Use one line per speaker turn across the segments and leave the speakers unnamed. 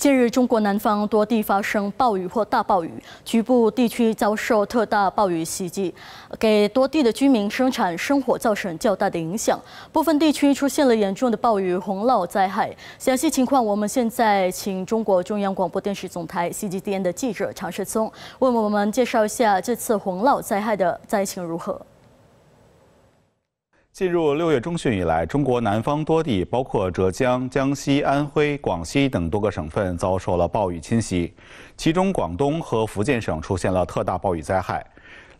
近日，中国南方多地发生暴雨或大暴雨，局部地区遭受特大暴雨袭击，给多地的居民生产生活造成较大的影响。部分地区出现了严重的暴雨洪涝灾害。详细情况，我们现在请中国中央广播电视总台 CGTN 的记者常世聪为我们介绍一下这次洪涝灾害的灾情如何。
进入六月中旬以来，中国南方多地，包括浙江、江西、安徽、广西等多个省份，遭受了暴雨侵袭。其中，广东和福建省出现了特大暴雨灾害。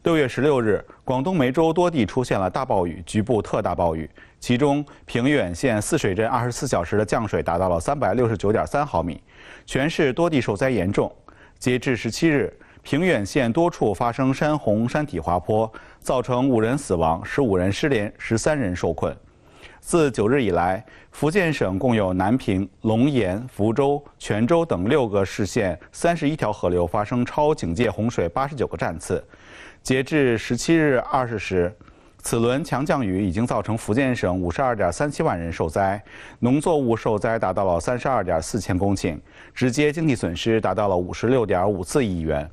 六月十六日，广东梅州多地出现了大暴雨，局部特大暴雨。其中，平远县泗水镇二十四小时的降水达到了三百六十九点三毫米，全市多地受灾严重。截至十七日。平远县多处发生山洪、山体滑坡，造成五人死亡、十五人失联、十三人受困。自九日以来，福建省共有南平、龙岩、福州、泉州等六个市县三十一条河流发生超警戒洪水，八十九个站次。截至十七日二十时，此轮强降雨已经造成福建省五十二点三七万人受灾，农作物受灾达到了三十二点四千公顷，直接经济损失达到了五十六点五四亿元。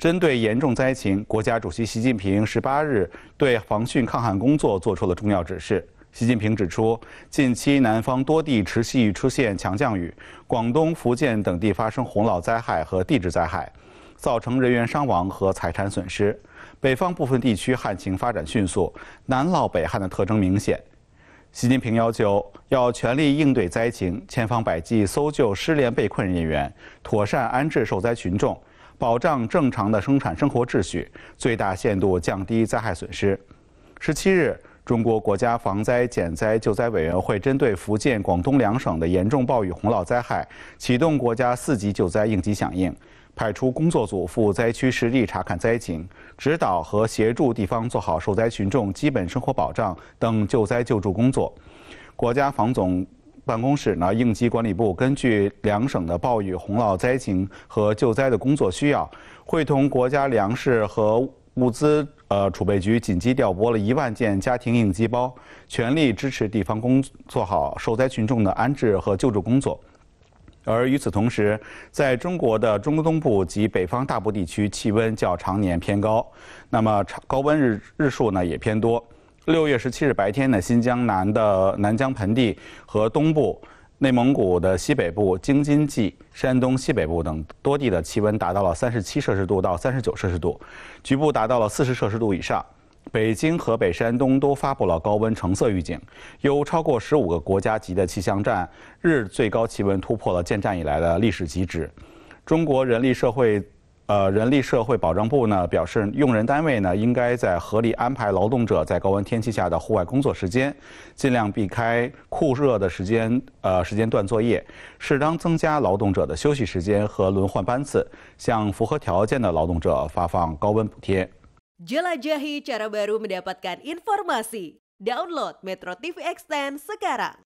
针对严重灾情，国家主席习近平十八日对防汛抗旱工作作出了重要指示。习近平指出，近期南方多地持续出现强降雨，广东、福建等地发生洪涝灾害和地质灾害，造成人员伤亡和财产损失；北方部分地区旱情发展迅速，南涝北旱的特征明显。习近平要求，要全力应对灾情，千方百计搜救失联被困人员，妥善安置受灾群众。保障正常的生产生活秩序，最大限度降低灾害损失。十七日，中国国家防灾减灾救灾委员会针对福建、广东两省的严重暴雨洪涝灾害，启动国家四级救灾应急响应，派出工作组赴灾区实地查看灾情，指导和协助地方做好受灾群众基本生活保障等救灾救助工作。国家防总。办公室呢？应急管理部根据两省的暴雨洪涝灾情和救灾的工作需要，会同国家粮食和物资呃储备局紧急调拨了一万件家庭应急包，全力支持地方工作好受灾群众的安置和救助工作。而与此同时，在中国的中东部及北方大部地区，气温较常年偏高，那么高温日日数呢也偏多。六月十七日白天呢，新疆南的南疆盆地和东部、内蒙古的西北部、京津冀、山东西北部等多地的气温达到了三十七摄氏度到三十九摄氏度，局部达到了四十摄氏度以上。北京河北山东都发布了高温橙色预警，有超过十五个国家级的气象站日最高气温突破了建站以来的历史极值。中国人力社会。呃，人力社会保障部呢表示，用人单位呢应该在合理安排劳动者在高温天气下的户外工作时间，尽量避开酷热的时间呃时间段作业，适当增加劳动者的休息时间和轮换班次，向符合条件的劳动者发放高温补贴。
jelajahi cara baru mendapatkan informasi, download Metro TV Extend sekarang.